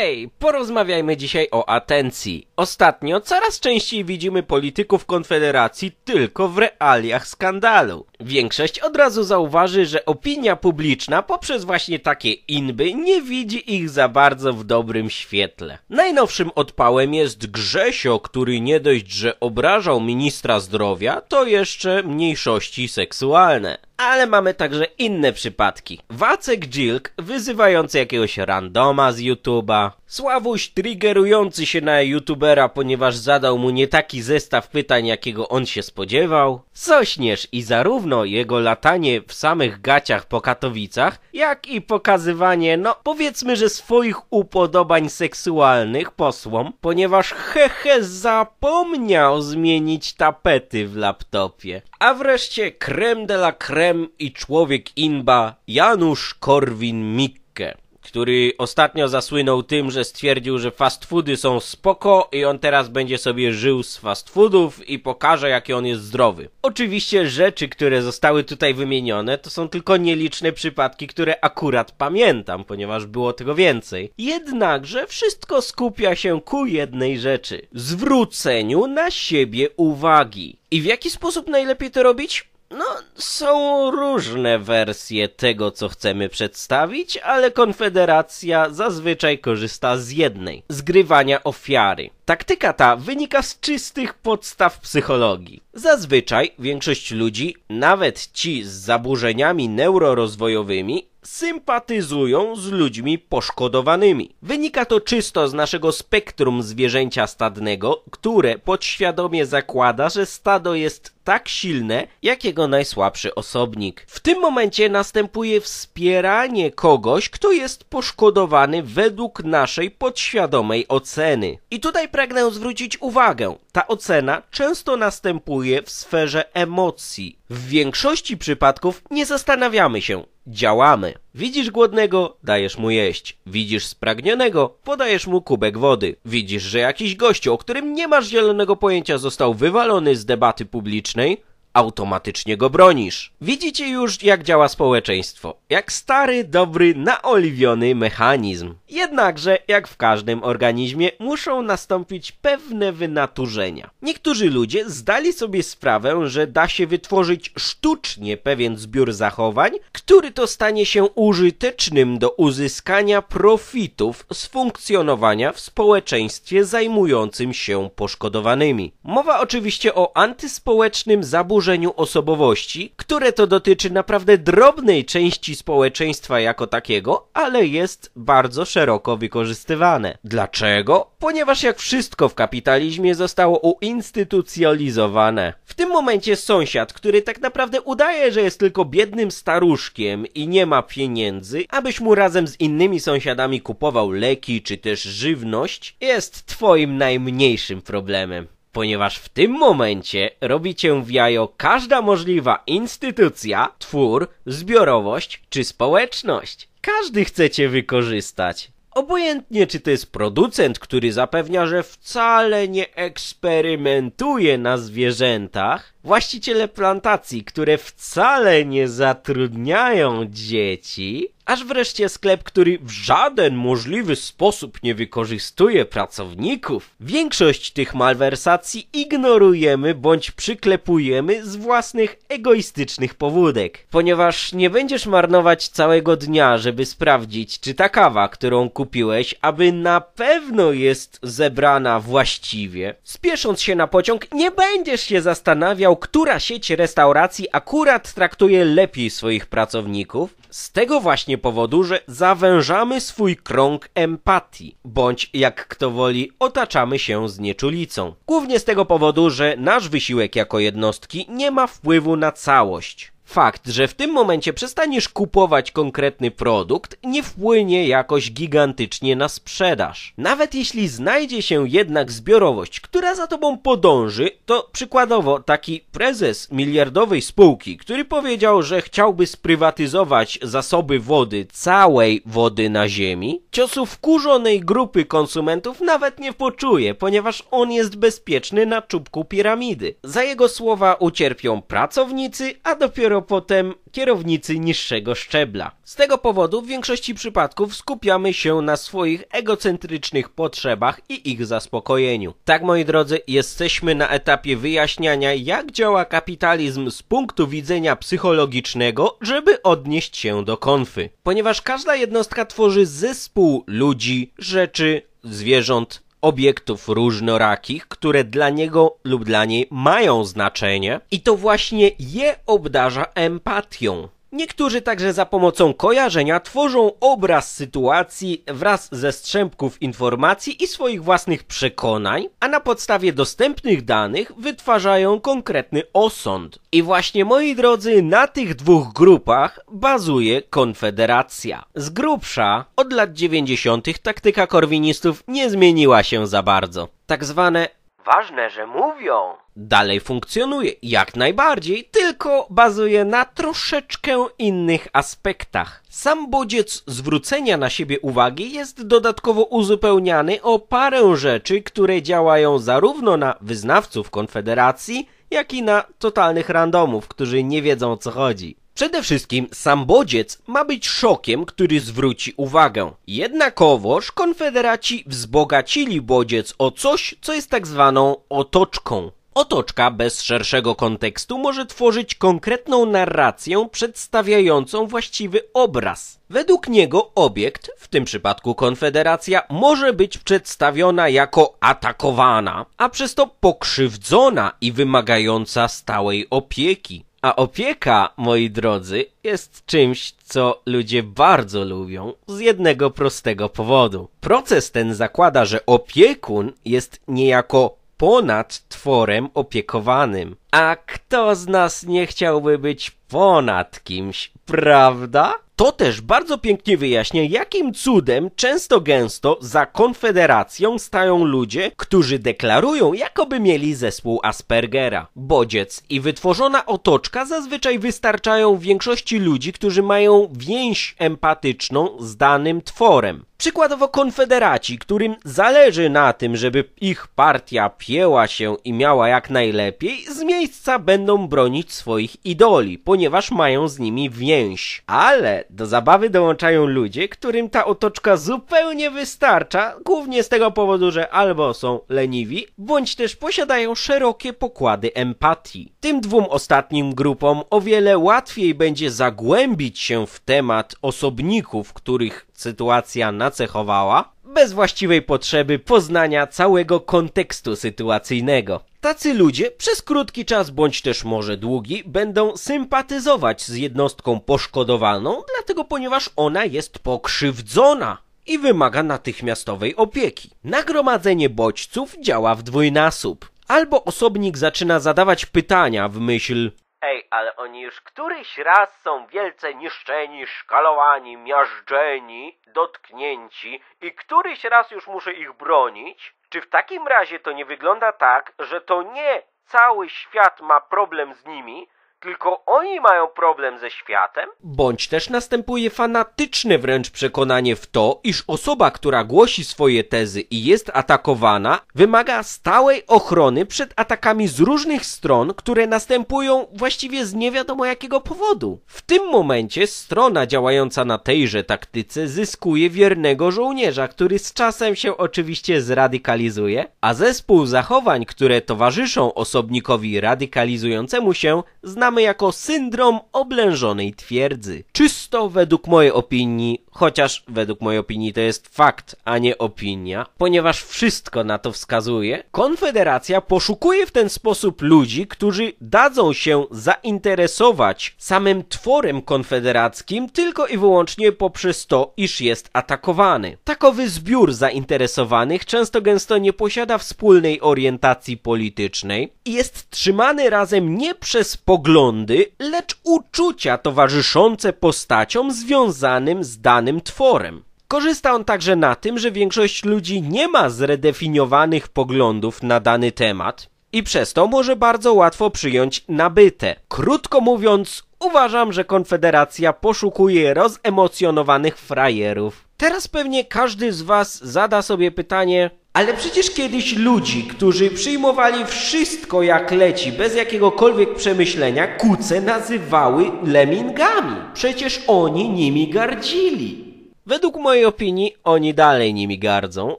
Hej, porozmawiajmy dzisiaj o atencji. Ostatnio coraz częściej widzimy polityków Konfederacji tylko w realiach skandalu. Większość od razu zauważy, że opinia publiczna poprzez właśnie takie inby nie widzi ich za bardzo w dobrym świetle. Najnowszym odpałem jest Grzesio, który nie dość, że obrażał ministra zdrowia, to jeszcze mniejszości seksualne ale mamy także inne przypadki. Wacek Jilk wyzywający jakiegoś randoma z YouTube'a, Sławuś triggerujący się na youtubera, ponieważ zadał mu nie taki zestaw pytań, jakiego on się spodziewał. Sośnierz i zarówno jego latanie w samych gaciach po Katowicach, jak i pokazywanie, no powiedzmy, że swoich upodobań seksualnych posłom, ponieważ hehe zapomniał zmienić tapety w laptopie. A wreszcie creme de la creme i człowiek inba Janusz Korwin-Mikke który ostatnio zasłynął tym, że stwierdził, że fast foody są spoko i on teraz będzie sobie żył z fast foodów i pokaże, jaki on jest zdrowy. Oczywiście rzeczy, które zostały tutaj wymienione, to są tylko nieliczne przypadki, które akurat pamiętam, ponieważ było tego więcej. Jednakże wszystko skupia się ku jednej rzeczy. Zwróceniu na siebie uwagi. I w jaki sposób najlepiej to robić? No, są różne wersje tego, co chcemy przedstawić, ale Konfederacja zazwyczaj korzysta z jednej zgrywania ofiary. Taktyka ta wynika z czystych podstaw psychologii. Zazwyczaj większość ludzi, nawet ci z zaburzeniami neurorozwojowymi, sympatyzują z ludźmi poszkodowanymi. Wynika to czysto z naszego spektrum zwierzęcia stadnego, które podświadomie zakłada, że stado jest tak silne, jak jego najsłabszy osobnik. W tym momencie następuje wspieranie kogoś, kto jest poszkodowany według naszej podświadomej oceny. I tutaj pragnę zwrócić uwagę. Ta ocena często następuje w sferze emocji. W większości przypadków nie zastanawiamy się, działamy. Widzisz głodnego, dajesz mu jeść. Widzisz spragnionego, podajesz mu kubek wody. Widzisz, że jakiś gościu, o którym nie masz zielonego pojęcia, został wywalony z debaty publicznej, automatycznie go bronisz. Widzicie już, jak działa społeczeństwo. Jak stary, dobry, naoliwiony mechanizm. Jednakże, jak w każdym organizmie, muszą nastąpić pewne wynaturzenia. Niektórzy ludzie zdali sobie sprawę, że da się wytworzyć sztucznie pewien zbiór zachowań, który to stanie się użytecznym do uzyskania profitów z funkcjonowania w społeczeństwie zajmującym się poszkodowanymi. Mowa oczywiście o antyspołecznym zaburzeniu zaburzeniu osobowości, które to dotyczy naprawdę drobnej części społeczeństwa jako takiego, ale jest bardzo szeroko wykorzystywane. Dlaczego? Ponieważ jak wszystko w kapitalizmie zostało uinstytucjonalizowane. W tym momencie sąsiad, który tak naprawdę udaje, że jest tylko biednym staruszkiem i nie ma pieniędzy, abyś mu razem z innymi sąsiadami kupował leki czy też żywność, jest twoim najmniejszym problemem ponieważ w tym momencie robi cię w jajo każda możliwa instytucja, twór, zbiorowość czy społeczność. Każdy chce cię wykorzystać. Obojętnie czy to jest producent, który zapewnia, że wcale nie eksperymentuje na zwierzętach, właściciele plantacji, które wcale nie zatrudniają dzieci, Aż wreszcie sklep, który w żaden możliwy sposób nie wykorzystuje pracowników. Większość tych malwersacji ignorujemy bądź przyklepujemy z własnych egoistycznych powódek. Ponieważ nie będziesz marnować całego dnia, żeby sprawdzić, czy ta kawa, którą kupiłeś, aby na pewno jest zebrana właściwie. Spiesząc się na pociąg, nie będziesz się zastanawiał, która sieć restauracji akurat traktuje lepiej swoich pracowników. Z tego właśnie powodu, że zawężamy swój krąg empatii, bądź jak kto woli, otaczamy się znieczulicą. Głównie z tego powodu, że nasz wysiłek jako jednostki nie ma wpływu na całość. Fakt, że w tym momencie przestaniesz kupować konkretny produkt, nie wpłynie jakoś gigantycznie na sprzedaż. Nawet jeśli znajdzie się jednak zbiorowość, która za tobą podąży, to przykładowo taki prezes miliardowej spółki, który powiedział, że chciałby sprywatyzować zasoby wody, całej wody na ziemi, ciosu wkurzonej grupy konsumentów nawet nie poczuje, ponieważ on jest bezpieczny na czubku piramidy. Za jego słowa ucierpią pracownicy, a dopiero potem kierownicy niższego szczebla. Z tego powodu w większości przypadków skupiamy się na swoich egocentrycznych potrzebach i ich zaspokojeniu. Tak moi drodzy, jesteśmy na etapie wyjaśniania jak działa kapitalizm z punktu widzenia psychologicznego, żeby odnieść się do konfy. Ponieważ każda jednostka tworzy zespół ludzi, rzeczy, zwierząt, obiektów różnorakich, które dla niego lub dla niej mają znaczenie i to właśnie je obdarza empatią. Niektórzy także za pomocą kojarzenia tworzą obraz sytuacji wraz ze strzępków informacji i swoich własnych przekonań, a na podstawie dostępnych danych wytwarzają konkretny osąd. I właśnie moi drodzy, na tych dwóch grupach bazuje Konfederacja. Z grubsza od lat 90. taktyka korwinistów nie zmieniła się za bardzo. Tak zwane Ważne, że mówią. Dalej funkcjonuje jak najbardziej, tylko bazuje na troszeczkę innych aspektach. Sam bodziec zwrócenia na siebie uwagi jest dodatkowo uzupełniany o parę rzeczy, które działają zarówno na wyznawców Konfederacji, jak i na totalnych randomów, którzy nie wiedzą o co chodzi. Przede wszystkim sam bodziec ma być szokiem, który zwróci uwagę. Jednakowoż konfederaci wzbogacili bodziec o coś, co jest tak zwaną otoczką. Otoczka bez szerszego kontekstu może tworzyć konkretną narrację przedstawiającą właściwy obraz. Według niego obiekt, w tym przypadku Konfederacja, może być przedstawiona jako atakowana, a przez to pokrzywdzona i wymagająca stałej opieki. A opieka, moi drodzy, jest czymś, co ludzie bardzo lubią z jednego prostego powodu. Proces ten zakłada, że opiekun jest niejako ponad tworem opiekowanym. A kto z nas nie chciałby być ponad kimś, prawda? To też bardzo pięknie wyjaśnia, jakim cudem często gęsto za Konfederacją stają ludzie, którzy deklarują, jakoby mieli zespół Aspergera. Bodziec i wytworzona otoczka zazwyczaj wystarczają większości ludzi, którzy mają więź empatyczną z danym tworem. Przykładowo konfederaci, którym zależy na tym, żeby ich partia pieła się i miała jak najlepiej, z miejsca będą bronić swoich idoli, ponieważ mają z nimi więź. Ale do zabawy dołączają ludzie, którym ta otoczka zupełnie wystarcza, głównie z tego powodu, że albo są leniwi, bądź też posiadają szerokie pokłady empatii. Tym dwóm ostatnim grupom o wiele łatwiej będzie zagłębić się w temat osobników, których sytuacja nacechowała, bez właściwej potrzeby poznania całego kontekstu sytuacyjnego. Tacy ludzie przez krótki czas bądź też może długi będą sympatyzować z jednostką poszkodowaną, dlatego ponieważ ona jest pokrzywdzona i wymaga natychmiastowej opieki. Nagromadzenie bodźców działa w dwójnasób. Albo osobnik zaczyna zadawać pytania w myśl Ej, ale oni już któryś raz są wielce niszczeni, szkalowani, miażdżeni, dotknięci i któryś raz już muszę ich bronić? Czy w takim razie to nie wygląda tak, że to nie cały świat ma problem z nimi, tylko oni mają problem ze światem? Bądź też następuje fanatyczne wręcz przekonanie w to, iż osoba, która głosi swoje tezy i jest atakowana, wymaga stałej ochrony przed atakami z różnych stron, które następują właściwie z nie wiadomo jakiego powodu. W tym momencie strona działająca na tejże taktyce zyskuje wiernego żołnierza, który z czasem się oczywiście zradykalizuje, a zespół zachowań, które towarzyszą osobnikowi radykalizującemu się, zna znamy jako syndrom oblężonej twierdzy. Czysto według mojej opinii, chociaż według mojej opinii to jest fakt, a nie opinia, ponieważ wszystko na to wskazuje, Konfederacja poszukuje w ten sposób ludzi, którzy dadzą się zainteresować samym tworem konfederackim tylko i wyłącznie poprzez to, iż jest atakowany. Takowy zbiór zainteresowanych często gęsto nie posiada wspólnej orientacji politycznej i jest trzymany razem nie przez pogląd poglądy, lecz uczucia towarzyszące postaciom związanym z danym tworem. Korzysta on także na tym, że większość ludzi nie ma zredefiniowanych poglądów na dany temat i przez to może bardzo łatwo przyjąć nabyte. Krótko mówiąc, uważam, że Konfederacja poszukuje rozemocjonowanych frajerów. Teraz pewnie każdy z was zada sobie pytanie, ale przecież kiedyś ludzi, którzy przyjmowali wszystko jak leci, bez jakiegokolwiek przemyślenia, kuce nazywały lemingami. Przecież oni nimi gardzili. Według mojej opinii oni dalej nimi gardzą.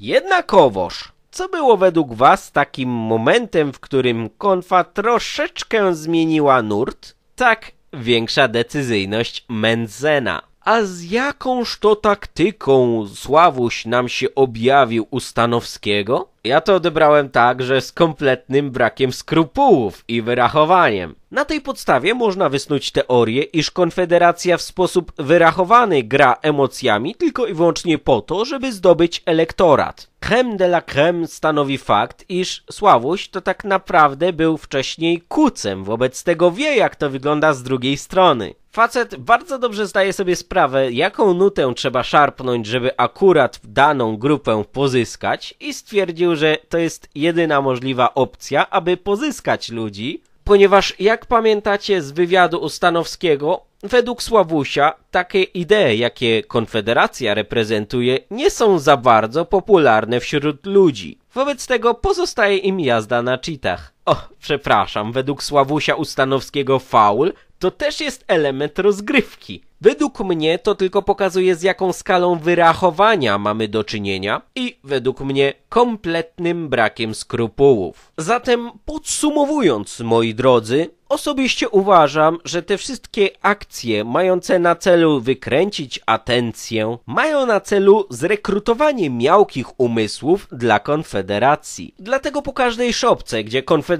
Jednakowoż, co było według was takim momentem, w którym konfa troszeczkę zmieniła nurt? Tak, większa decyzyjność Menzena a z jakąż to taktyką Sławuś nam się objawił u Stanowskiego? Ja to odebrałem tak, że z kompletnym brakiem skrupułów i wyrachowaniem. Na tej podstawie można wysnuć teorię, iż Konfederacja w sposób wyrachowany gra emocjami tylko i wyłącznie po to, żeby zdobyć elektorat. Creme de la creme stanowi fakt, iż Sławuś to tak naprawdę był wcześniej kucem, wobec tego wie jak to wygląda z drugiej strony. Facet bardzo dobrze zdaje sobie sprawę, jaką nutę trzeba szarpnąć, żeby akurat daną grupę pozyskać i stwierdził, stwierdził, że to jest jedyna możliwa opcja, aby pozyskać ludzi, ponieważ jak pamiętacie z wywiadu Ustanowskiego, według Sławusia takie idee, jakie Konfederacja reprezentuje, nie są za bardzo popularne wśród ludzi. Wobec tego pozostaje im jazda na cheatach. O, przepraszam, według Sławusia Ustanowskiego faul to też jest element rozgrywki. Według mnie to tylko pokazuje z jaką skalą wyrachowania mamy do czynienia i według mnie kompletnym brakiem skrupułów. Zatem podsumowując, moi drodzy, osobiście uważam, że te wszystkie akcje mające na celu wykręcić atencję mają na celu zrekrutowanie miałkich umysłów dla Konfederacji. Dlatego po każdej szopce, gdzie Konfederacja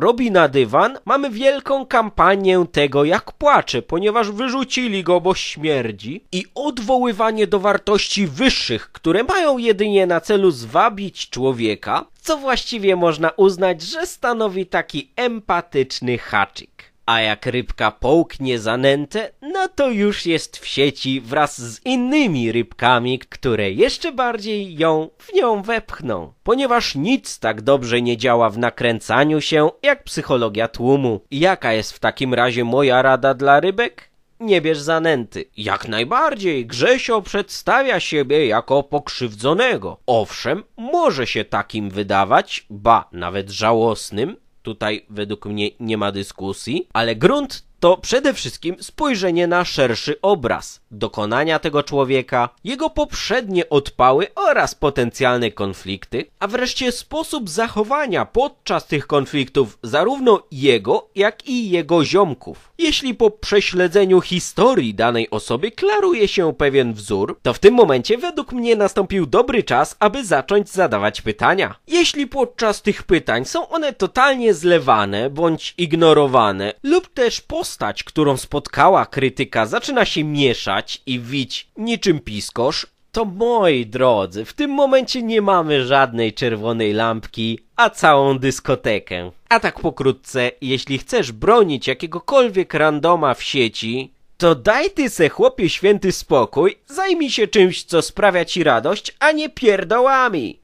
robi na dywan, mamy wielką kampanię tego jak płacze, ponieważ wyrzucili go, bo śmierdzi i odwoływanie do wartości wyższych, które mają jedynie na celu zwabić człowieka, co właściwie można uznać, że stanowi taki empatyczny haczyk. A jak rybka połknie zanętę, no to już jest w sieci wraz z innymi rybkami, które jeszcze bardziej ją w nią wepchną. Ponieważ nic tak dobrze nie działa w nakręcaniu się, jak psychologia tłumu. Jaka jest w takim razie moja rada dla rybek? nie bierz zanęty. Jak najbardziej, Grzesio przedstawia siebie jako pokrzywdzonego. Owszem, może się takim wydawać, ba, nawet żałosnym, Tutaj według mnie nie ma dyskusji, ale grunt to przede wszystkim spojrzenie na szerszy obraz, dokonania tego człowieka, jego poprzednie odpały oraz potencjalne konflikty, a wreszcie sposób zachowania podczas tych konfliktów zarówno jego, jak i jego ziomków. Jeśli po prześledzeniu historii danej osoby klaruje się pewien wzór, to w tym momencie według mnie nastąpił dobry czas, aby zacząć zadawać pytania. Jeśli podczas tych pytań są one totalnie zlewane bądź ignorowane lub też postawione, postać, którą spotkała krytyka, zaczyna się mieszać i wić niczym piskosz, to moi drodzy, w tym momencie nie mamy żadnej czerwonej lampki, a całą dyskotekę. A tak pokrótce, jeśli chcesz bronić jakiegokolwiek randoma w sieci, to daj ty se chłopie święty spokój, zajmij się czymś, co sprawia ci radość, a nie pierdołami.